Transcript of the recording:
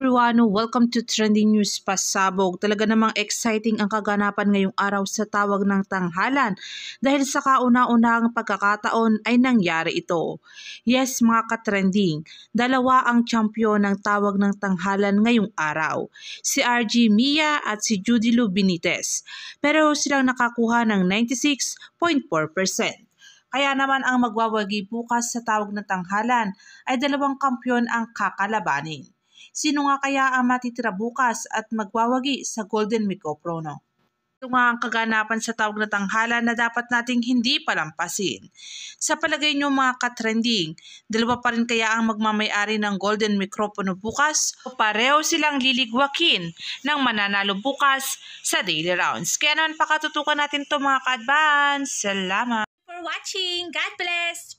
everyone, welcome to Trending News Pasabog. Talaga namang exciting ang kaganapan ngayong araw sa tawag ng tanghalan dahil sa kauna unahang pagkakataon ay nangyari ito. Yes mga ka-trending, dalawa ang champion ng tawag ng tanghalan ngayong araw, si RG Mia at si Judy Lou Benitez. Pero silang nakakuha ng 96.4%. Kaya naman ang magwawagi bukas sa tawag ng tanghalan ay dalawang kampiyon ang kakalabanin. Sino nga kaya ang matitira bukas at magwawagi sa Golden Mikoprono? Ito nga ang kaganapan sa tawag na tanghala na dapat nating hindi palampasin. Sa palagay nyo mga katrending, dalawa pa rin kaya ang magmamayari ng golden micropono bukas o pareho silang liligwakin ng mananalo bukas sa daily rounds. Kaya naman pakatutukan natin to mga ka-advance. Salamat! For watching! God bless!